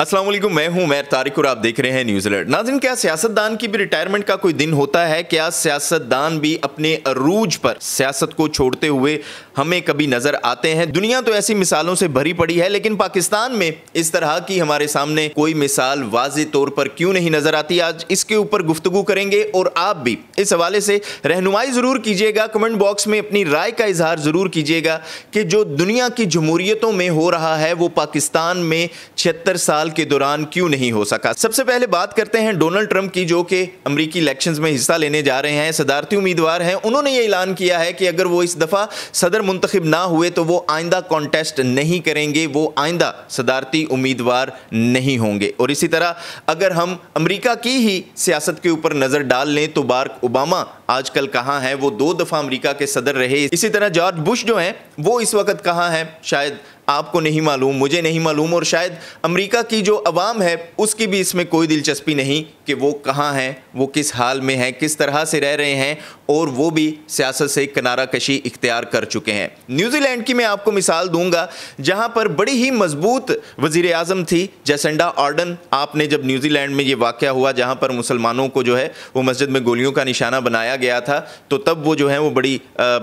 असलम मैं हूं मैर तारिक और आप देख रहे हैं न्यूज अलर्ट नाजिन क्या सियासतदान की भी रिटायरमेंट का कोई दिन होता है क्या सियासतदान भी अपने अरूज पर सियासत को छोड़ते हुए हमें कभी नजर आते हैं दुनिया तो ऐसी मिसालों से भरी पड़ी है लेकिन पाकिस्तान में इस तरह की हमारे सामने कोई मिसाल वाज तौर पर क्यों नहीं नजर आती आज इसके ऊपर गुफ्तु करेंगे और आप भी इस हवाले से रहनुमाई जरूर कीजिएगा कमेंट बॉक्स में अपनी राय का इजहार जरूर कीजिएगा कि जो दुनिया की जमहूरियतों में हो रहा है वो पाकिस्तान में छिहत्तर साल साल के दौरान क्यों नहीं हो सका सबसे पहले बात करते हैं डोनाल्ड ट्रंप की जो कि अमरीकी इलेक्शन में हिस्सा लेने जा रहे हैं सदारती उम्मीदवार हैं उन्होंने ये ऐलान किया है कि अगर वो इस दफ़ा सदर मुंतखब ना हुए तो वो आइंदा कॉन्टेस्ट नहीं करेंगे वो आइंदा सदारती उम्मीदवार नहीं होंगे और इसी तरह अगर हम अमरीका की ही सियासत के ऊपर नज़र डाल लें तो बार्क ओबामा आजकल कहाँ हैं वो दो दफ़ा अमरीका के सदर रहे इसी तरह जॉर्ज बुश जो हैं वो इस वक्त कहाँ हैं शायद आपको नहीं मालूम मुझे नहीं मालूम और शायद अमेरिका की जो आवाम है उसकी भी इसमें कोई दिलचस्पी नहीं कि वो कहाँ हैं वो किस हाल में हैं किस तरह से रह रहे हैं और वो भी सियासत से किनारा कशी इख्तियार कर चुके हैं न्यूजीलैंड की मैं आपको मिसाल दूंगा जहां पर बड़ी ही मजबूत वजीर अजम थी जैसेंडा आर्डन आपने जब न्यूजीलैंड में ये वाक़ हुआ जहां पर मुसलमानों को जो है वो मस्जिद में गोलियों का निशाना बनाया गया था तो तब वो जो है वो बड़ी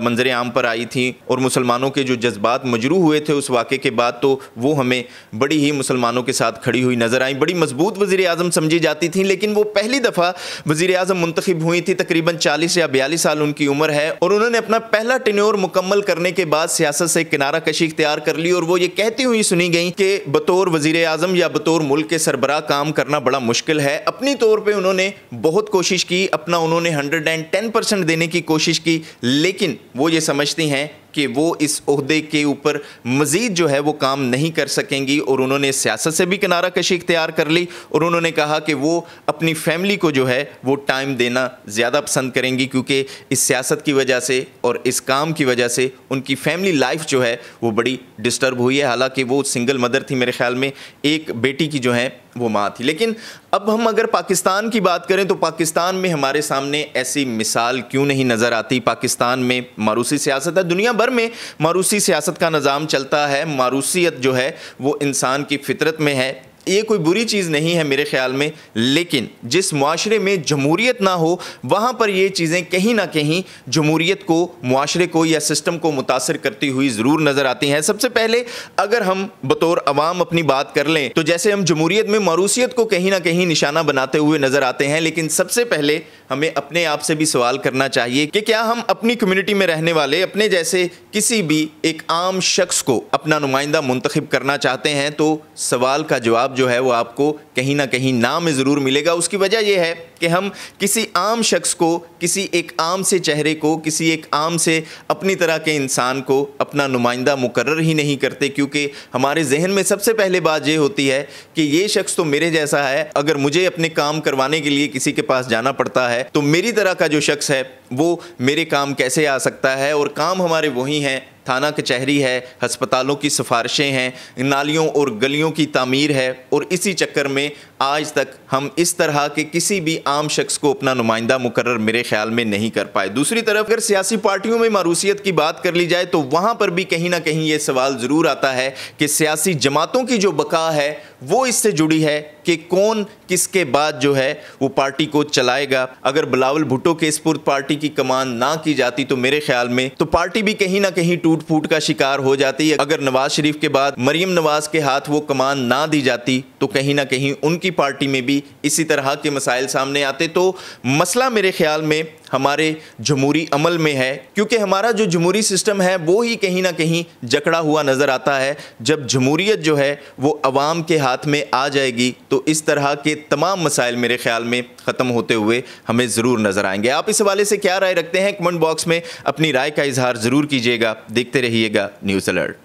मंजर आम पर आई थी और मुसलमानों के जो जज्बात मजरू हुए थे उस वाक़े के बाद तो वो हमें बड़ी ही मुसलमानों के साथ खड़ी हुई नज़र आई बड़ी मजबूत वजी समझी जाती थी लेकिन वो पहली दफ़ा वजी अजम हुई थी तकरीबन चालीस या बयालीस चालीस साल उनकी उम्र है और उन्होंने अपना पहला टिन्योर मुकम्मल करने के बाद सियासत से किनारा कशी इख्तियार कर ली और वो ये कहती हुई सुनी गई कि बतौर वजीर आजम या बतौर मुल्क के सरबराह काम करना बड़ा मुश्किल है अपनी तौर पर उन्होंने बहुत कोशिश की अपना उन्होंने हंड्रेड एंड टेन परसेंट देने की कोशिश की लेकिन वो ये समझती हैं कि वो इस अहदे के ऊपर मज़ीद जो है वो काम नहीं कर सकेंगी और उन्होंने सियासत से भी किनारा कशी इख्तियार कर ली और उन्होंने कहा कि वो अपनी फैमिली को जो है वो टाइम देना ज़्यादा पसंद करेंगी क्योंकि इस सियासत की वजह से और इस काम की वजह से उनकी फैमिली लाइफ जो है वो बड़ी डिस्टर्ब हुई है हालांकि वो सिंगल मदर थी मेरे ख्याल में एक बेटी की जो है वो माँ थी लेकिन अब हम अगर पाकिस्तान की बात करें तो पाकिस्तान में हमारे सामने ऐसी मिसाल क्यों नहीं नज़र आती पाकिस्तान में मारूसी सियासत है दुनिया भर में मारूसी सियासत का निज़ाम चलता है मारूसीत जो है वो इंसान की फितरत में है ये कोई बुरी चीज़ नहीं है मेरे ख्याल में लेकिन जिस माशरे में जमूरीत ना हो वहाँ पर ये चीज़ें कहीं ना कहीं जमहूरीत को माशरे को या सिस्टम को मुतासर करती हुई ज़रूर नज़र आती हैं सबसे पहले अगर हम बतौर आवाम अपनी बात कर लें तो जैसे हम जमूरीत में मारूसीत को कहीं ना कहीं निशाना बनाते हुए नज़र आते हैं लेकिन सबसे पहले हमें अपने आप से भी सवाल करना चाहिए कि क्या हम अपनी कम्यूनिटी में रहने वाले अपने जैसे किसी भी एक आम शख्स को अपना नुमाइंदा मुंतखब करना चाहते हैं तो सवाल का जवाब जो है वो आपको कहीं ना कहीं नाम ज़रूर मिलेगा उसकी वजह यह है कि हम किसी आम शख्स को किसी एक आम से चेहरे को किसी एक आम से अपनी तरह के इंसान को अपना नुमाइंदा मुकर्र ही नहीं करते क्योंकि हमारे जहन में सबसे पहले बात यह होती है कि ये शख्स तो मेरे जैसा है अगर मुझे अपने काम करवाने के लिए किसी के पास जाना पड़ता है तो मेरी तरह का जो शख्स है वो मेरे काम कैसे आ सकता है और काम हमारे वही हैं थाना कचहरी है हस्पतालों की सिफारिशें हैं नालियों और गलियों की तामीर है और इसी चक्कर में आज तक हम इस तरह के किसी भी आम शख्स को अपना नुमाइंदा मुकर मेरे ख्याल में नहीं कर पाए दूसरी तरफ अगर सियासी पार्टियों में मारूसीत की बात कर ली जाए तो वहां पर भी कहीं ना कहीं ये सवाल ज़रूर आता है कि सियासी जमातों की जो बका है वो इससे जुड़ी है कि कौन किसके बाद जो है वो पार्टी को चलाएगा अगर बिलावल भुट्टो के स्पुर्द पार्टी की कमान ना की जाती तो मेरे ख्याल में तो पार्टी भी कहीं ना कहीं टूट फूट का शिकार हो जाती है अगर नवाज शरीफ के बाद मरियम नवाज के हाथ वो कमान ना दी जाती तो कहीं ना कहीं उनकी पार्टी में भी इसी तरह के मसाइल सामने आते तो मसला मेरे ख्याल में हमारे जमहूरी अमल में है क्योंकि हमारा जो जमहूरी सिस्टम है वो ही कहीं ना कहीं जकड़ा हुआ नज़र आता है जब जमहूरीत जो है वो अवाम के हाथ में आ जाएगी तो इस तरह के तमाम मसाइल मेरे ख्याल में ख़त्म होते हुए हमें ज़रूर नज़र आएंगे आप इस हवाले से क्या राय रखते हैं कमेंट बॉक्स में अपनी राय का इजहार ज़रूर कीजिएगा देखते रहिएगा न्यूज़ अलर्ट